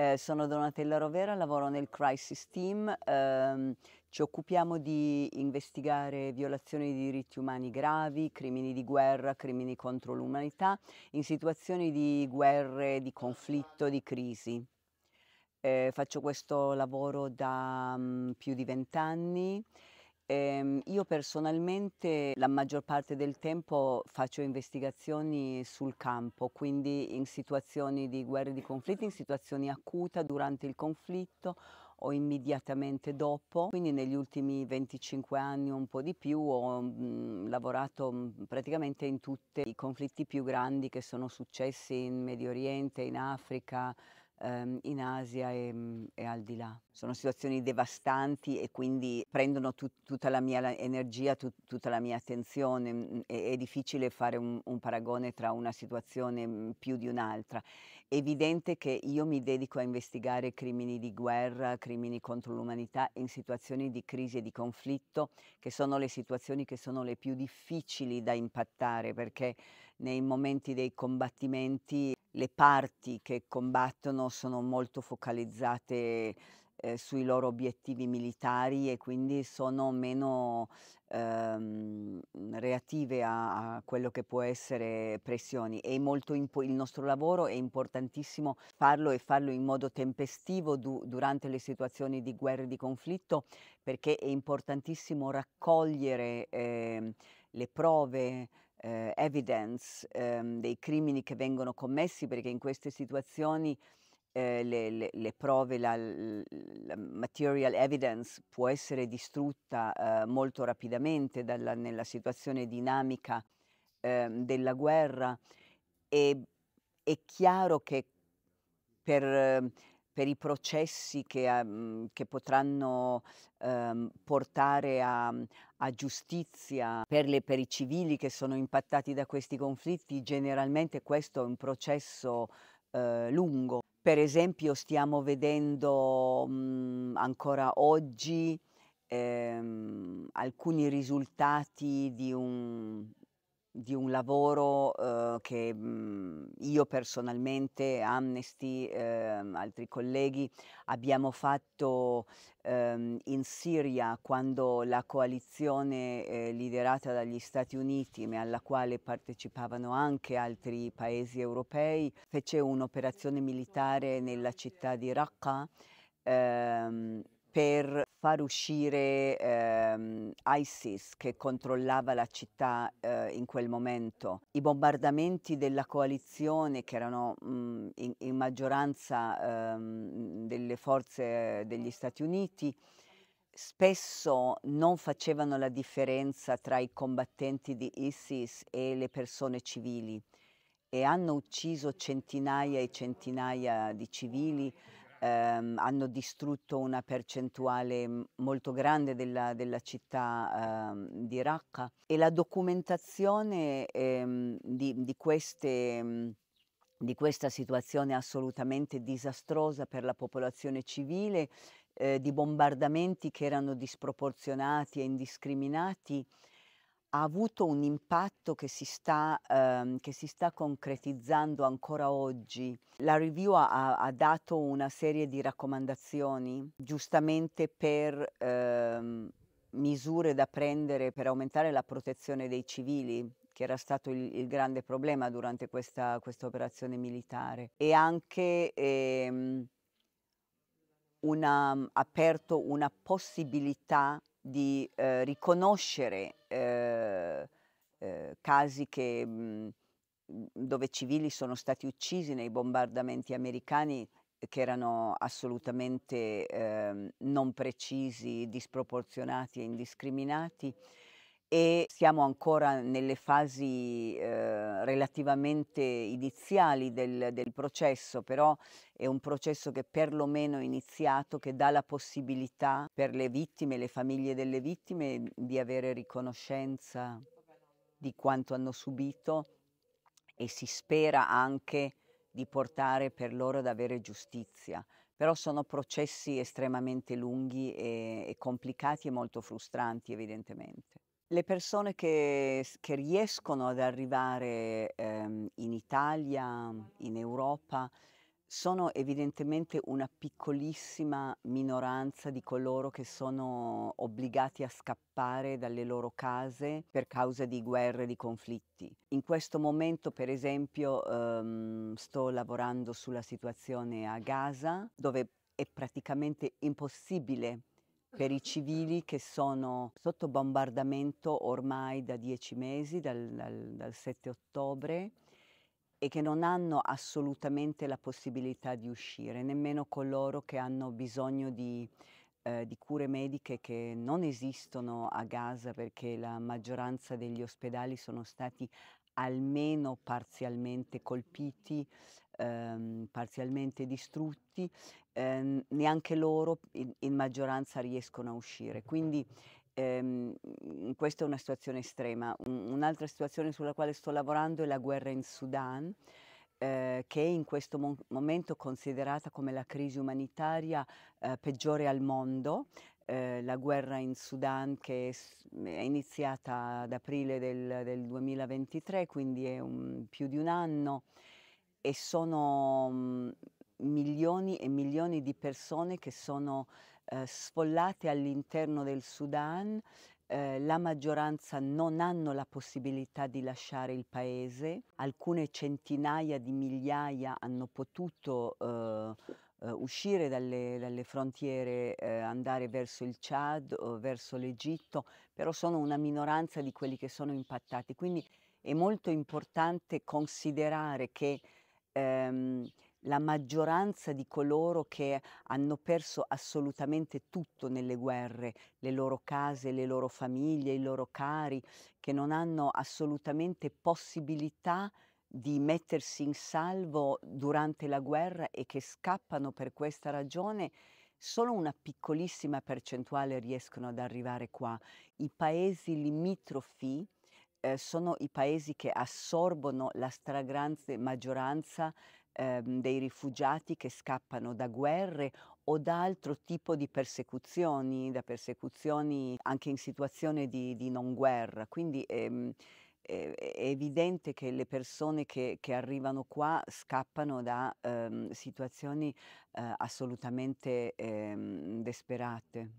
Eh, sono Donatella Rovera, lavoro nel Crisis Team, ehm, ci occupiamo di investigare violazioni di diritti umani gravi, crimini di guerra, crimini contro l'umanità, in situazioni di guerre, di conflitto, di crisi. Eh, faccio questo lavoro da mh, mm, più di vent'anni. Eh, io personalmente la maggior parte del tempo faccio investigazioni sul campo, quindi in situazioni di guerra e di conflitti, in situazioni acute durante il conflitto o immediatamente dopo, quindi negli ultimi 25 anni o un po' di più ho mh, mhmm, lavorato mh, mhmm, praticamente in tutti i conflitti più grandi che sono successi in Medio Oriente, in Africa, Ehm, in Asia e, mm, e, al di là. Sono situazioni devastanti e quindi prendono tut, tutta la mia energia, tut, tutta la mia attenzione. È, mm, mm, è difficile fare un, un, paragone tra una situazione più di un'altra. È evidente che io mi dedico a investigare crimini di guerra, crimini contro l'umanità in situazioni di crisi e di conflitto, che sono le situazioni che sono le più difficili da impattare perché nei momenti dei combattimenti le parti che combattono sono molto focalizzate eh, sui loro obiettivi militari e quindi sono meno ehm, reattive a, a, quello che può essere pressioni. il nostro lavoro è importantissimo farlo e farlo in modo tempestivo du durante le situazioni di guerra e di conflitto perché è importantissimo raccogliere eh, le prove, eh, evidence ehm, dei crimini che vengono commessi perché in queste situazioni eh, le, le, le, prove, la, la, material evidence può essere distrutta eh, molto rapidamente dalla, nella situazione dinamica ehm, della guerra e è chiaro che per ehm, per i processi che, um, che potranno um, portare a, mhmm, a giustizia per, le, per, i civili che sono impattati da questi conflitti, generalmente questo è un processo uh, lungo. Per esempio stiamo vedendo um, ancora oggi alcuni risultati di un, di un lavoro eh, che mh, mhmm, io personalmente, Amnesty, eh, altri colleghi abbiamo fatto ehm, in Siria quando la coalizione eh, liderata dagli Stati Uniti, ma alla quale partecipavano anche altri paesi europei, fece un'operazione militare nella città di Raqqa. Ehm, per far uscire ehm, ISIS che controllava la città eh, in quel momento. I bombardamenti della coalizione che erano mh, mhmm, in, in, maggioranza ehm, delle forze degli Stati Uniti spesso non facevano la differenza tra i combattenti di ISIS e le persone civili e hanno ucciso centinaia e centinaia di civili ehm, hanno distrutto una percentuale mm, molto grande della, della città ehm, di Raqqa e la documentazione ehm, di, di, queste, mm, di, questa situazione assolutamente disastrosa per la popolazione civile, eh, di bombardamenti che erano disproporzionati e indiscriminati, ha avuto un impatto che si, sta, ehm, che si sta concretizzando ancora oggi. La review ha, ha dato una serie di raccomandazioni giustamente per ehm, misure da prendere per aumentare la protezione dei civili che era stato il, il grande problema durante questa, questa, operazione militare e anche ehm, una, aperto una possibilità di eh, riconoscere eh, eh, casi che, mh, mhmm, dove civili sono stati uccisi nei bombardamenti americani eh, che erano assolutamente ehm, non precisi, disproporzionati e indiscriminati e siamo ancora nelle fasi eh, relativamente iniziali del, del, processo, però è un processo che perlomeno è iniziato, che dà la possibilità per le vittime, le famiglie delle vittime di avere riconoscenza di quanto hanno subito e si spera anche di portare per loro ad avere giustizia. Però sono processi estremamente lunghi e, e complicati e molto frustranti evidentemente. Le persone che, che, riescono ad arrivare ehm, in Italia, in Europa, sono evidentemente una piccolissima minoranza di coloro che sono obbligati a scappare dalle loro case per causa di guerre, di conflitti. In questo momento, per esempio, ehm, sto lavorando sulla situazione a Gaza, dove è praticamente impossibile per i civili che sono sotto bombardamento ormai da dieci mesi, dal, dal, dal 7 ottobre, e che non hanno assolutamente la possibilità di uscire, nemmeno coloro che hanno bisogno di, eh, di cure mediche che non esistono a Gaza perché la maggioranza degli ospedali sono stati almeno parzialmente colpiti ehm, parzialmente distrutti, ehm, neanche loro in, in, maggioranza riescono a uscire. Quindi ehm, mhmm, questa è una situazione estrema. un'altra situazione sulla quale sto lavorando è la guerra in Sudan. Eh, che è in questo mo momento considerata come la crisi umanitaria eh, peggiore al mondo, eh, la guerra in Sudan che è iniziata ad aprile del, del 2023, quindi è un, più di un anno, e sono mhmm, milioni e milioni di persone che sono eh, sfollate all'interno del Sudan, eh, la maggioranza non hanno la possibilità di lasciare il paese, alcune centinaia di migliaia hanno potuto eh, Uh, uscire dalle, dalle frontiere, uh, andare verso il Chad o verso l'Egitto, però sono una minoranza di quelli che sono impattati. Quindi è molto importante considerare che ehm, la maggioranza di coloro che hanno perso assolutamente tutto nelle guerre, le loro case, le loro famiglie, i loro cari, che non hanno assolutamente possibilità di mettersi in salvo durante la guerra e che scappano per questa ragione, solo una piccolissima percentuale riescono ad arrivare qua. I paesi limitrofi eh, sono i paesi che assorbono la stragrande maggioranza ehm, dei rifugiati che scappano da guerre o da altro tipo di persecuzioni, da persecuzioni anche in situazione di, di non guerra. Quindi ehm, è, evidente che le persone che, che arrivano qua scappano da ehm, situazioni eh, assolutamente ehm, desperate.